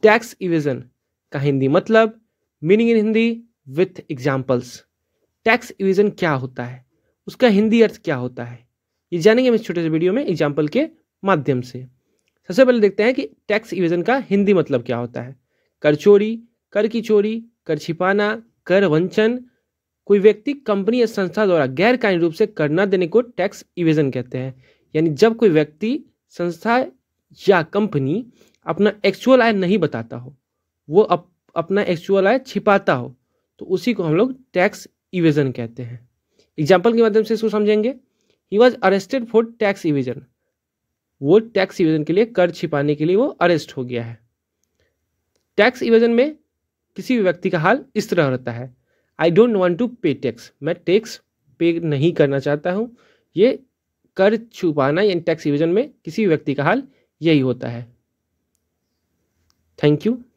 tax evasion का हिंदी मतलब meaning in Hindi with examples tax evasion क्या होता है उसका हिंदी अर्थ क्या होता है ये जानेंगे हम इस छोटे से वीडियो में एग्जाम्पल के माध्यम से सबसे पहले देखते हैं कि टैक्स इविजन का हिंदी मतलब क्या होता है कर चोरी कर की चोरी कर छिपाना कर वंचन कोई व्यक्ति कंपनी या संस्था द्वारा कानूनी रूप से कर न देने को टैक्स इवेजन कहते हैं यानी जब कोई व्यक्ति संस्था या कंपनी अपना एक्चुअल आय नहीं बताता हो वो अप, अपना एक्चुअल आय छिपाता हो तो उसी को हम लोग टैक्स इवेजन कहते हैं एग्जाम्पल के माध्यम से इसको समझेंगे he was arrested for tax evasion वो टैक्स इवेजन के लिए कर छिपाने के लिए वो अरेस्ट हो गया है टैक्स इवेजन में किसी भी व्यक्ति का हाल इस तरह रहता है I don't want to pay tax मैं टैक्स पे नहीं करना चाहता हूँ ये कर छुपाना यानी टैक्स इविजन में किसी व्यक्ति का हाल यही होता है थैंक यू